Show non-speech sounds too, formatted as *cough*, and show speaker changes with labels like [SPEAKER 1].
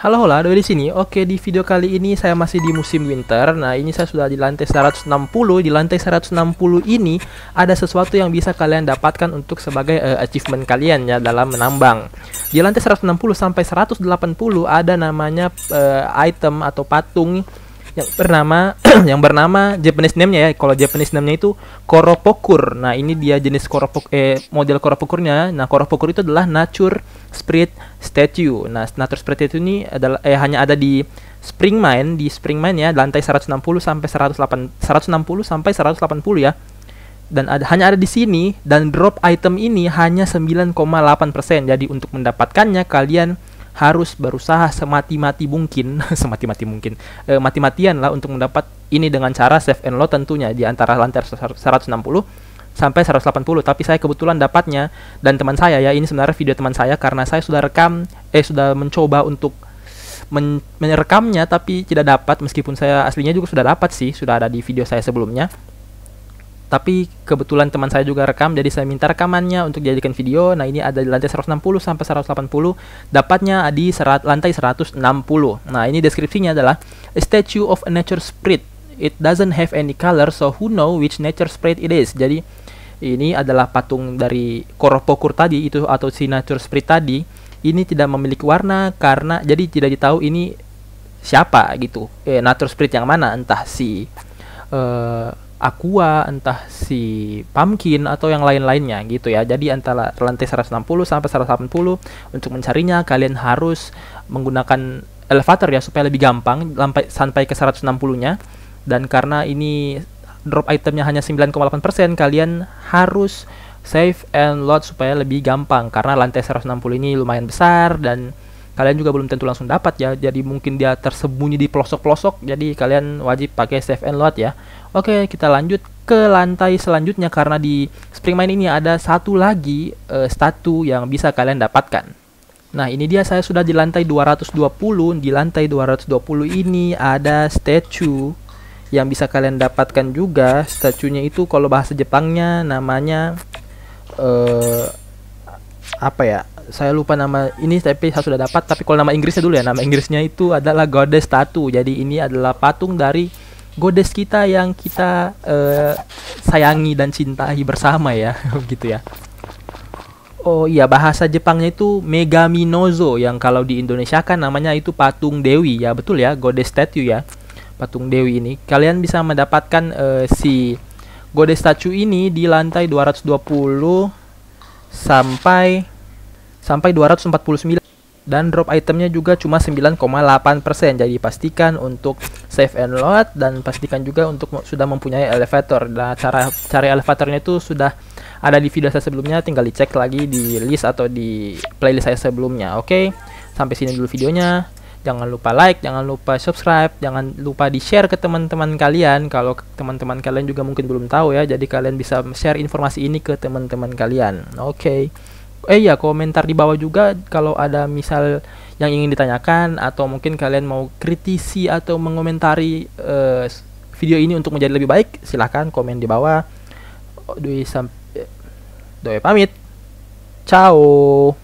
[SPEAKER 1] Halo hola, Doi di sini. Oke, di video kali ini saya masih di musim winter. Nah, ini saya sudah di lantai 160. Di lantai 160 ini ada sesuatu yang bisa kalian dapatkan untuk sebagai uh, achievement kalian ya dalam menambang. Di lantai 160 sampai 180 ada namanya uh, item atau patung yang bernama *clears throat* yang bernama Japanese name-nya ya. Kalau Japanese name-nya itu koropokur. Nah, ini dia jenis koropok eh model koropokurnya. Nah, koropokur itu adalah nature Spirit Statue. Nah, Natur Spirit Statue ini adalah eh, hanya ada di Spring Mine, di Spring Mine ya, lantai 160 sampai 108 160 sampai 180 ya. Dan ada, hanya ada di sini dan drop item ini hanya 9,8%. Jadi untuk mendapatkannya kalian harus berusaha semati-mati mungkin, *laughs* semati-mati mungkin, e, mati-matian lah untuk mendapat ini dengan cara save and load tentunya di antara lantai 160 sampai 180 tapi saya kebetulan dapatnya dan teman saya ya ini sebenarnya video teman saya karena saya sudah rekam eh sudah mencoba untuk men merekamnya tapi tidak dapat meskipun saya aslinya juga sudah dapat sih sudah ada di video saya sebelumnya tapi kebetulan teman saya juga rekam jadi saya minta rekamannya untuk dijadikan video nah ini ada di lantai 160 sampai 180 dapatnya di serat, lantai 160 nah ini deskripsinya adalah a statue of a nature spirit It doesn't have any color, so who know which nature spread it is. Jadi ini adalah patung dari Koropokur tadi itu atau si nature spread tadi. Ini tidak memiliki warna karena jadi tidak ditahu ini siapa gitu. Eh, nature spread yang mana? Entah si uh, aqua, entah si pumpkin atau yang lain-lainnya gitu ya. Jadi antara lantai 160 sampai 180 untuk mencarinya kalian harus menggunakan elevator ya supaya lebih gampang sampai ke 160-nya dan karena ini drop itemnya hanya 9,8% kalian harus save and load supaya lebih gampang karena lantai 160 ini lumayan besar dan kalian juga belum tentu langsung dapat ya jadi mungkin dia tersembunyi di pelosok-pelosok jadi kalian wajib pakai save and load ya oke kita lanjut ke lantai selanjutnya karena di spring mine ini ada satu lagi uh, eh, statu yang bisa kalian dapatkan Nah ini dia saya sudah di lantai 220 Di lantai 220 ini ada statue yang bisa kalian dapatkan juga statunya itu kalau bahasa Jepangnya namanya uh, apa ya saya lupa nama ini tapi saya sudah dapat tapi kalau nama Inggrisnya dulu ya nama Inggrisnya itu adalah goddess statue jadi ini adalah patung dari goddess kita yang kita uh, sayangi dan cintai bersama ya *laughs* gitu ya Oh iya bahasa Jepangnya itu Megaminozo yang kalau di Indonesia kan namanya itu patung dewi ya betul ya goddess statue ya patung dewi ini, kalian bisa mendapatkan uh, si Gode statue ini di lantai 220 sampai sampai 249 dan drop itemnya juga cuma 9,8% jadi pastikan untuk save and load dan pastikan juga untuk sudah mempunyai elevator nah cara cari elevatornya itu sudah ada di video saya sebelumnya tinggal dicek lagi di list atau di playlist saya sebelumnya oke okay? sampai sini dulu videonya jangan lupa like, jangan lupa subscribe, jangan lupa di-share ke teman-teman kalian kalau teman-teman kalian juga mungkin belum tahu ya. Jadi kalian bisa share informasi ini ke teman-teman kalian. Oke. Okay. Eh ya, komentar di bawah juga kalau ada misal yang ingin ditanyakan atau mungkin kalian mau kritisi atau mengomentari uh, video ini untuk menjadi lebih baik, silahkan komen di bawah. Dwi sampai eh, Doi pamit. Ciao.